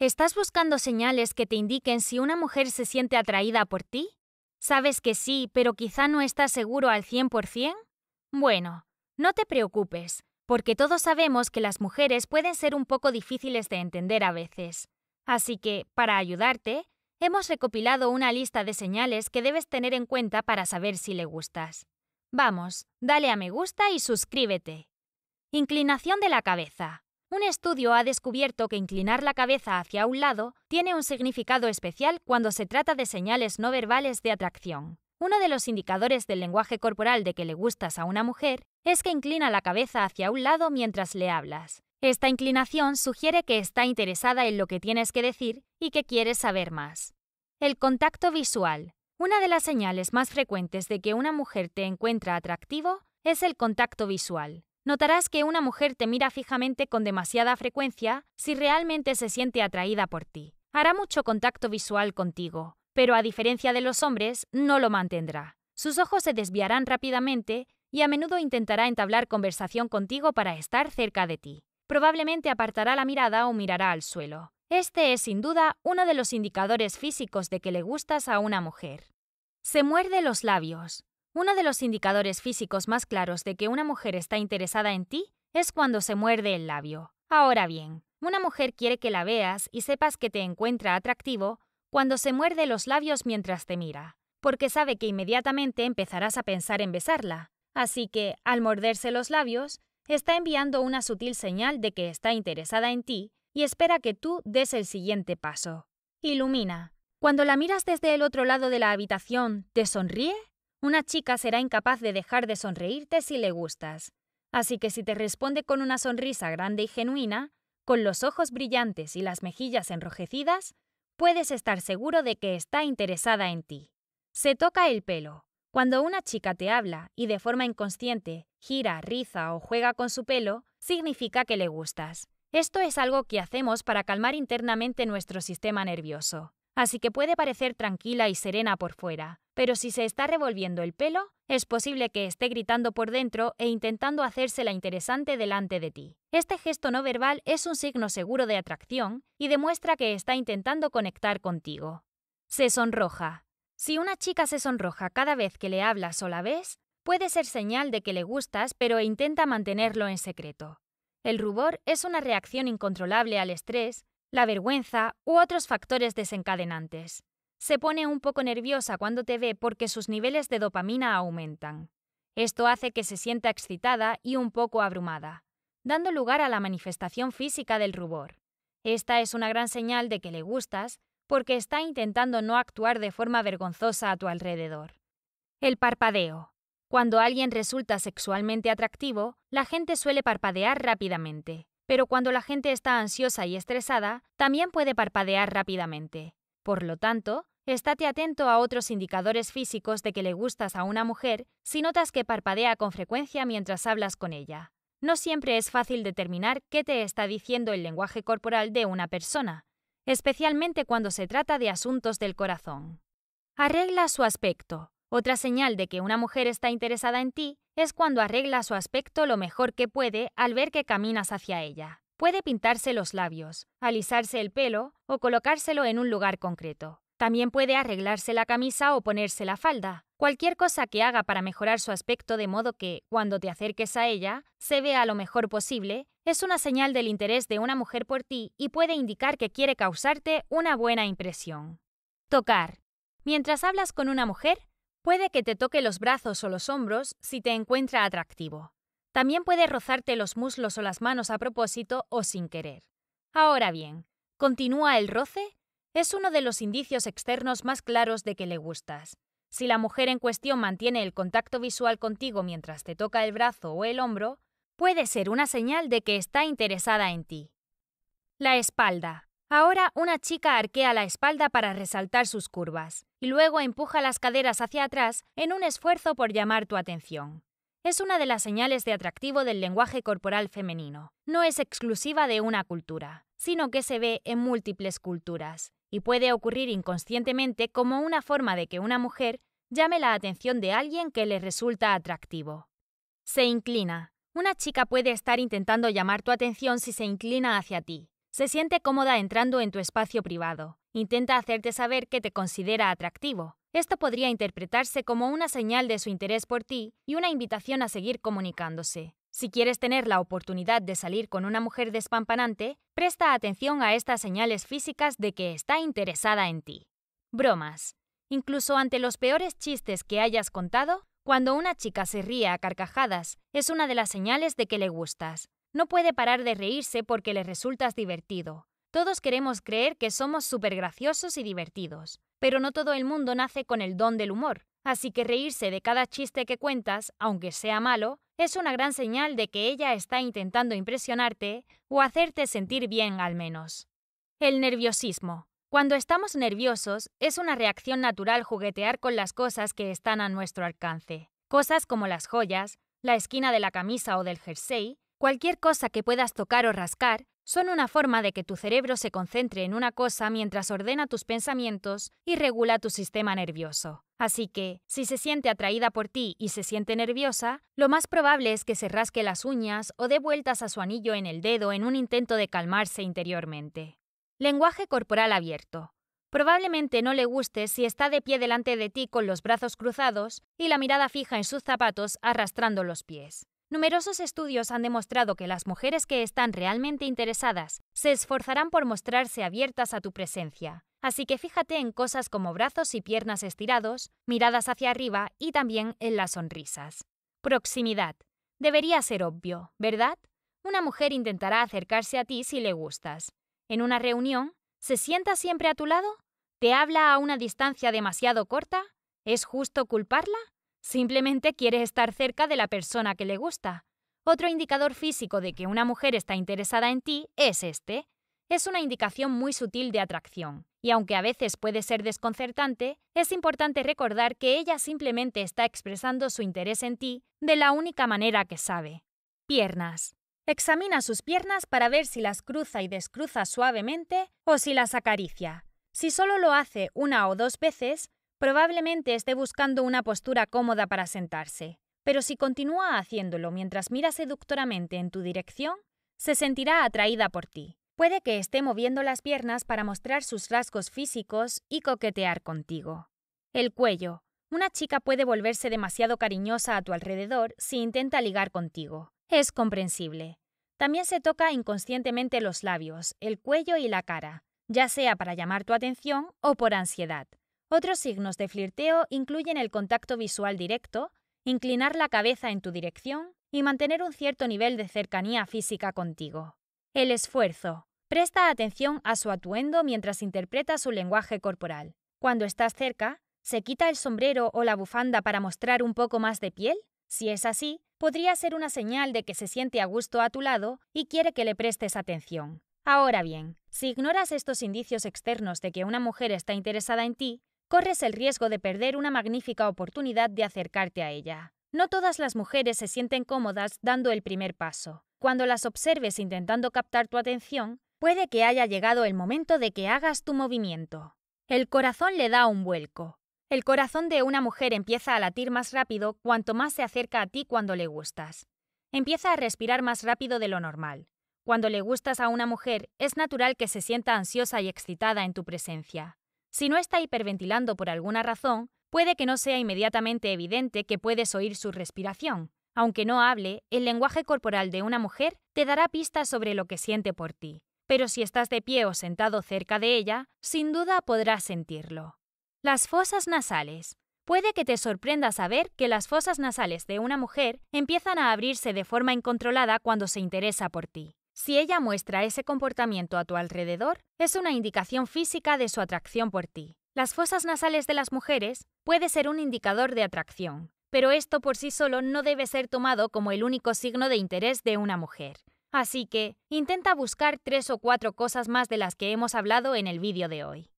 ¿Estás buscando señales que te indiquen si una mujer se siente atraída por ti? ¿Sabes que sí, pero quizá no estás seguro al 100%? Bueno, no te preocupes, porque todos sabemos que las mujeres pueden ser un poco difíciles de entender a veces. Así que, para ayudarte, hemos recopilado una lista de señales que debes tener en cuenta para saber si le gustas. Vamos, dale a me gusta y suscríbete. Inclinación de la cabeza. Un estudio ha descubierto que inclinar la cabeza hacia un lado tiene un significado especial cuando se trata de señales no verbales de atracción. Uno de los indicadores del lenguaje corporal de que le gustas a una mujer es que inclina la cabeza hacia un lado mientras le hablas. Esta inclinación sugiere que está interesada en lo que tienes que decir y que quieres saber más. El contacto visual. Una de las señales más frecuentes de que una mujer te encuentra atractivo es el contacto visual. Notarás que una mujer te mira fijamente con demasiada frecuencia si realmente se siente atraída por ti. Hará mucho contacto visual contigo, pero a diferencia de los hombres, no lo mantendrá. Sus ojos se desviarán rápidamente y a menudo intentará entablar conversación contigo para estar cerca de ti. Probablemente apartará la mirada o mirará al suelo. Este es sin duda uno de los indicadores físicos de que le gustas a una mujer. Se muerde los labios. Uno de los indicadores físicos más claros de que una mujer está interesada en ti es cuando se muerde el labio. Ahora bien, una mujer quiere que la veas y sepas que te encuentra atractivo cuando se muerde los labios mientras te mira, porque sabe que inmediatamente empezarás a pensar en besarla. Así que, al morderse los labios, está enviando una sutil señal de que está interesada en ti y espera que tú des el siguiente paso. Ilumina. Cuando la miras desde el otro lado de la habitación, ¿te sonríe? Una chica será incapaz de dejar de sonreírte si le gustas. Así que si te responde con una sonrisa grande y genuina, con los ojos brillantes y las mejillas enrojecidas, puedes estar seguro de que está interesada en ti. Se toca el pelo. Cuando una chica te habla y de forma inconsciente gira, riza o juega con su pelo, significa que le gustas. Esto es algo que hacemos para calmar internamente nuestro sistema nervioso, así que puede parecer tranquila y serena por fuera, pero si se está revolviendo el pelo, es posible que esté gritando por dentro e intentando hacérsela interesante delante de ti. Este gesto no verbal es un signo seguro de atracción y demuestra que está intentando conectar contigo. Se sonroja. Si una chica se sonroja cada vez que le hablas o la ves, puede ser señal de que le gustas, pero intenta mantenerlo en secreto. El rubor es una reacción incontrolable al estrés, la vergüenza u otros factores desencadenantes se pone un poco nerviosa cuando te ve porque sus niveles de dopamina aumentan. Esto hace que se sienta excitada y un poco abrumada, dando lugar a la manifestación física del rubor. Esta es una gran señal de que le gustas porque está intentando no actuar de forma vergonzosa a tu alrededor. El parpadeo. Cuando alguien resulta sexualmente atractivo, la gente suele parpadear rápidamente, pero cuando la gente está ansiosa y estresada, también puede parpadear rápidamente. Por lo tanto, estate atento a otros indicadores físicos de que le gustas a una mujer si notas que parpadea con frecuencia mientras hablas con ella. No siempre es fácil determinar qué te está diciendo el lenguaje corporal de una persona, especialmente cuando se trata de asuntos del corazón. Arregla su aspecto. Otra señal de que una mujer está interesada en ti es cuando arregla su aspecto lo mejor que puede al ver que caminas hacia ella. Puede pintarse los labios, alisarse el pelo o colocárselo en un lugar concreto. También puede arreglarse la camisa o ponerse la falda. Cualquier cosa que haga para mejorar su aspecto de modo que, cuando te acerques a ella, se vea lo mejor posible, es una señal del interés de una mujer por ti y puede indicar que quiere causarte una buena impresión. Tocar. Mientras hablas con una mujer, puede que te toque los brazos o los hombros si te encuentra atractivo. También puede rozarte los muslos o las manos a propósito o sin querer. Ahora bien, ¿continúa el roce? Es uno de los indicios externos más claros de que le gustas. Si la mujer en cuestión mantiene el contacto visual contigo mientras te toca el brazo o el hombro, puede ser una señal de que está interesada en ti. La espalda. Ahora una chica arquea la espalda para resaltar sus curvas y luego empuja las caderas hacia atrás en un esfuerzo por llamar tu atención es una de las señales de atractivo del lenguaje corporal femenino. No es exclusiva de una cultura, sino que se ve en múltiples culturas, y puede ocurrir inconscientemente como una forma de que una mujer llame la atención de alguien que le resulta atractivo. Se inclina. Una chica puede estar intentando llamar tu atención si se inclina hacia ti. Se siente cómoda entrando en tu espacio privado. Intenta hacerte saber que te considera atractivo. Esto podría interpretarse como una señal de su interés por ti y una invitación a seguir comunicándose. Si quieres tener la oportunidad de salir con una mujer despampanante, presta atención a estas señales físicas de que está interesada en ti. Bromas. Incluso ante los peores chistes que hayas contado, cuando una chica se ríe a carcajadas, es una de las señales de que le gustas. No puede parar de reírse porque le resultas divertido. Todos queremos creer que somos súper graciosos y divertidos, pero no todo el mundo nace con el don del humor, así que reírse de cada chiste que cuentas, aunque sea malo, es una gran señal de que ella está intentando impresionarte o hacerte sentir bien al menos. El nerviosismo. Cuando estamos nerviosos, es una reacción natural juguetear con las cosas que están a nuestro alcance. Cosas como las joyas, la esquina de la camisa o del jersey, cualquier cosa que puedas tocar o rascar, son una forma de que tu cerebro se concentre en una cosa mientras ordena tus pensamientos y regula tu sistema nervioso. Así que, si se siente atraída por ti y se siente nerviosa, lo más probable es que se rasque las uñas o dé vueltas a su anillo en el dedo en un intento de calmarse interiormente. Lenguaje corporal abierto. Probablemente no le guste si está de pie delante de ti con los brazos cruzados y la mirada fija en sus zapatos arrastrando los pies. Numerosos estudios han demostrado que las mujeres que están realmente interesadas se esforzarán por mostrarse abiertas a tu presencia. Así que fíjate en cosas como brazos y piernas estirados, miradas hacia arriba y también en las sonrisas. Proximidad. Debería ser obvio, ¿verdad? Una mujer intentará acercarse a ti si le gustas. En una reunión, ¿se sienta siempre a tu lado? ¿Te habla a una distancia demasiado corta? ¿Es justo culparla? Simplemente quiere estar cerca de la persona que le gusta. Otro indicador físico de que una mujer está interesada en ti es este. Es una indicación muy sutil de atracción, y aunque a veces puede ser desconcertante, es importante recordar que ella simplemente está expresando su interés en ti de la única manera que sabe. Piernas. Examina sus piernas para ver si las cruza y descruza suavemente o si las acaricia. Si solo lo hace una o dos veces, Probablemente esté buscando una postura cómoda para sentarse, pero si continúa haciéndolo mientras mira seductoramente en tu dirección, se sentirá atraída por ti. Puede que esté moviendo las piernas para mostrar sus rasgos físicos y coquetear contigo. El cuello. Una chica puede volverse demasiado cariñosa a tu alrededor si intenta ligar contigo. Es comprensible. También se toca inconscientemente los labios, el cuello y la cara, ya sea para llamar tu atención o por ansiedad. Otros signos de flirteo incluyen el contacto visual directo, inclinar la cabeza en tu dirección y mantener un cierto nivel de cercanía física contigo. El esfuerzo. Presta atención a su atuendo mientras interpreta su lenguaje corporal. Cuando estás cerca, ¿se quita el sombrero o la bufanda para mostrar un poco más de piel? Si es así, podría ser una señal de que se siente a gusto a tu lado y quiere que le prestes atención. Ahora bien, si ignoras estos indicios externos de que una mujer está interesada en ti, corres el riesgo de perder una magnífica oportunidad de acercarte a ella. No todas las mujeres se sienten cómodas dando el primer paso. Cuando las observes intentando captar tu atención, puede que haya llegado el momento de que hagas tu movimiento. El corazón le da un vuelco. El corazón de una mujer empieza a latir más rápido cuanto más se acerca a ti cuando le gustas. Empieza a respirar más rápido de lo normal. Cuando le gustas a una mujer, es natural que se sienta ansiosa y excitada en tu presencia. Si no está hiperventilando por alguna razón, puede que no sea inmediatamente evidente que puedes oír su respiración. Aunque no hable, el lenguaje corporal de una mujer te dará pistas sobre lo que siente por ti. Pero si estás de pie o sentado cerca de ella, sin duda podrás sentirlo. Las fosas nasales. Puede que te sorprenda saber que las fosas nasales de una mujer empiezan a abrirse de forma incontrolada cuando se interesa por ti. Si ella muestra ese comportamiento a tu alrededor, es una indicación física de su atracción por ti. Las fosas nasales de las mujeres puede ser un indicador de atracción, pero esto por sí solo no debe ser tomado como el único signo de interés de una mujer. Así que, intenta buscar tres o cuatro cosas más de las que hemos hablado en el vídeo de hoy.